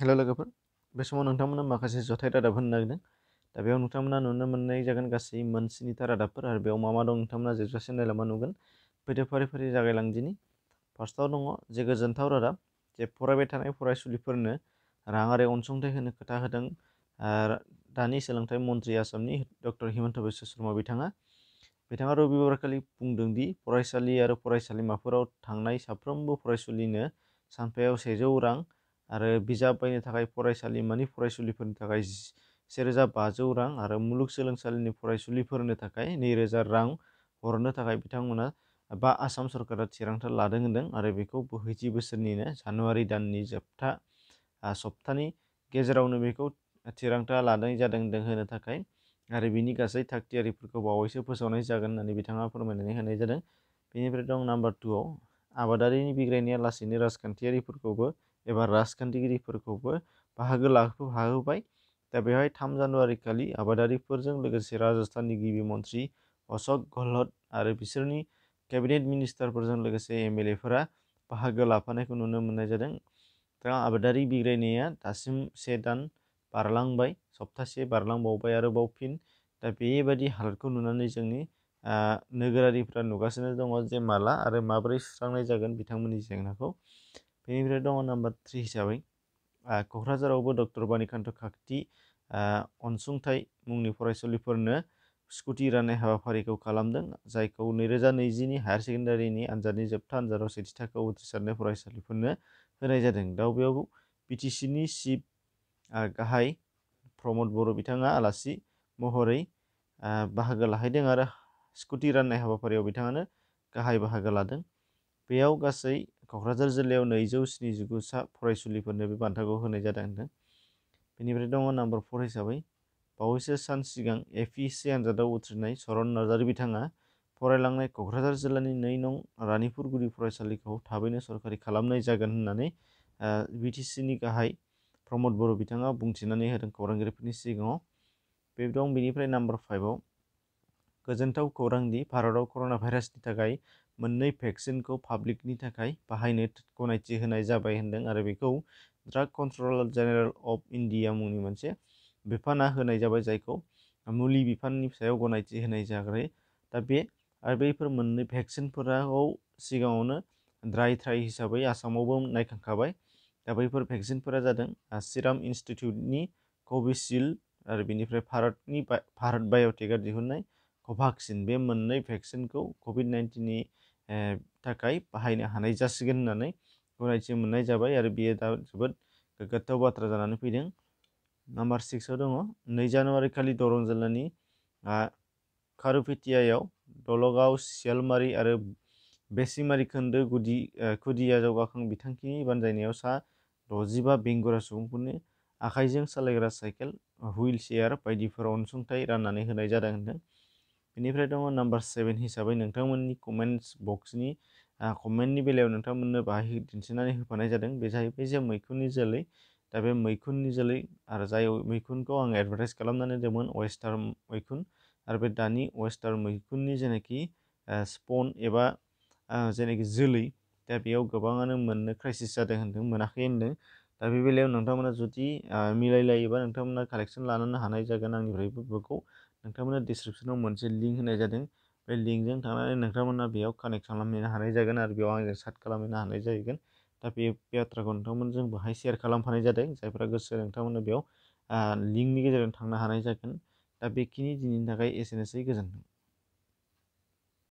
hello लोगोफोर बे समाव नोंथांमोना माखासे जथाय रादाब होनो नागिरदों दा बेयाव नोंथांमोना नुनो मोननाय जागोन गासै मोनस्निथा रादाबफोर आरो बेयाव मा मा दं नोंथांमोना जोबजासिम नुगन नुगोन फैदो फारि फारि जागायलांदिनि फार्स्टआव दङ जे गोजोनथाव रादाब जे फरायबाय थानाय फरायसुलिफोरनो राङारि अनसुंथाइ होनो खोथा होदों दानि सोलोंथाइ मन्थ्रि आसामनि डक्टर हिमन्त शर्मा बिथाङा बिथाङा रबिबारखालि बुंदों दि फरायसालि आरो फरायसालिमाफोराव थांनाय साफ्रोमबो फरायसुलिनो सानफायाव सेजौ रां आरो बिजाब बायनो थाखाय फरायसालिमानि फरायसुलिफोरनि थाखाय सेरोजा बाजौ रां आरो मुलुगसोलोंसालिनि फरायसुलिफोरनो थाखाय नैरोजा रां हरनो थाखाय बिथांमोना बा आसाम सरकारा थिरांथा लादों होन्दों आरो बेखौ बोहैथि बोसोरनिनो जानुवारि दाननि जोबथा सप्तानि गेजेरावनो बेखौ थिरांथा लानाय जादों होन्दों होनो थाखाय आरो बिनि गासै थागथियारिफोरखौ बावैसो फोसावनाय जागोन होननानै बिथाङा फोरमायनानै होनाय जादों बेनिफ्राय दं नाम्बार टुआव आबादारिनि बिग्रायनाया लासैनो राजखान्थियारिफोरखौबो एवं राजखान्थिगिरिफोरखौबो बाहागो लाहोबाय दा बेवहाय थाम जानुवारिखालि आबादारिफोरजों लोगोसे राजस्थाननि गिबि मन्थ्रि अशक गहलट और बिसोरनि केबिनेट मिनिस्टारफोरजों लोगोसे एम एल एफोरा बाहागो लाफानायखौ नुनो मोननाय जादों दा आबादारि बिग्रायनाया दासिम से दान बारलांबाय सप्तासे बारलांबावबाय आरोबाव फिन दा बेबायदि हालोदखौ नुनानै जोंनि नोगोरारिफ्रा नुगासिनो दङ जे माला आरो माबोरै सुस्रांनाय जागोन बिथांमोननि जेंनाखौ बेनिफ्राय दङ नाम्बार थ्रि हिसाबै क'क्राझारावबो डक्टर बानिकान्त काकति अनसुंथाइ मुंनि फरायसुलिफोरनो स्कुटि राननाय हाबाफारिखौ खालामदों जायखौ नैरोजा नैजिनि हायार सेकेन्डारिनि आनजादनि जोबथा आनजादाव सेथि थाखोआव उथ्रिसारनाय फरायसालिफोरनो होनाय जादों दा बेयाव बि टि सि नि चिफ गाहाय प्रमद बर' बिथाङा आलासि महरै बाहागो लाहैदों आरो स्कुटि राननाय हाबाफारियाव बिथाङानो गाहाय बाहागो लादों बेयाव गासै क'क्राझार जिल्लायाव नैजौ स्निजिगु सा फरायसुलिफोरनो बे बान्थाखौ होनाय जादों होनदों बेनिफ्राय दङ नाम्बार फर हिसाबै बावैसो सान सिगां ए पि सि आनजादाव उथ्रिनाय चरन नार्जारी बिथाङा फरायलांनाय क'क्राझार जिल्लानि नै नं रानिपुरगुरि फरायसालिखौ थाबैनो सरकारि खालामनाय जागोन होननानै बि टि सि नि गाहाय प्रमद बर' बिथाङा बुंथिनानै होदों खौरांगिरिफोरनि सिगाङाव बे दं बेनिफ्राय नाम्बार फाइभआव गोजोन्थाव खौरांदि भारतआव कर'ना भाइरासनि थाखाय मोननै भेक्सिनखौ पाब्लिकनि थाखाय बाहायनो गनायथि होनाय जाबाय होन्दों आरो बेखौ ड्राग जेनेरेल अफ इन्डिया मुंनि मोनसे बिफाना होनाय जाबाय जायखौ मुलि बिफाननि सायाव गनायथि होनाय जाग्रो दा बे आरो बैफोर मोननै भेक्सिनफोराखौ सिगाङावनो ड्राय ट्राय हिसाबै आसामावबो नायखांखाबाय दा बैफोर भेक्सिनफोरा जादों सिराम इनस्टिटिउटनि कभिशिल्ड आरो बेनिफ्राय भारतनि भारत बाय'टेकआ दिहुननाय कभाक्सिन बे मोननै भेक्सिनखौ कभिड नाइन्टिननि थाखाय बाहायनो हानाय जासिगोन होननानै गनायथि मोननाय जाबाय आरो बियो दा जोबोद गोग्गाथाव बाथ्रा जानानै फैदों नाम्बार सिक्सआव दङ नै जानुवारिखालि दरं जिल्लानि खारुपेटियायाव दलगाव सियालमारि आरो बेसिमारि खोन्दो गुदि खुदिया जौगाखां बिथांखिनि बान्जायनायाव सा द'जिबा बेंगुरा सुबुंफोरनो आखाइजों सालायग्रा साइकेल हुइल चेयार बायदिफोराव अनसुंथाइ राननानै होनाय जादों होनदों बेनिफ्राय दङ नाम्बार सेभेन हिसाबै नोंथांमोननि कमेन्ट्स बक्सनि कमेन्टनि बेलायाव नोंथांमोननो बाहाय दिन्थिनानै होफानाय जादों बे जाहैबाय जे मैखुननि जोलै दा बे मैखुननि जोलै आरो जाय मैखुनखौ आं एडभार्टाइज खालामनानै दोनदोंमोन वेस्टार्न मैखुन आरो बे दानि वेस्टार्न मैखुननि जेनाखि स्पन एबा जेनाखि जोलै दा बेयाव गोबाङानो मोननो क्राइसिस जादों होन्दों मोनाखै होन्दों दा बे बेलायाव नोंथांमोना जुदि मिलायलायोबा नोंथांमोना कालेक्सन लानो हानाय जागोन आंनिफ्रायबो बेखौ नोंथांमोननो डिसक्रिपसनाव मोनसे लिंक होनाय जादों बे लिंकजों थांनानै नोंथांमोना बेयाव कानेक्ट खालामहैनो हानाय जागोन आरो बेयाव आंजों सार्ट खालामहैनो हानाय जाहैगोन दा बे बाथ्राखौ नोंथांमोनजों बाहाय सेयार खालामफानाय जादों जायफोरा गोसो नोंथांमोना बेयाव लिंकनि गेजेरजों थांनो हानाय जागोन दा बेखिनि दिनैनि थाखाय एसेनोसै गोजोन्थों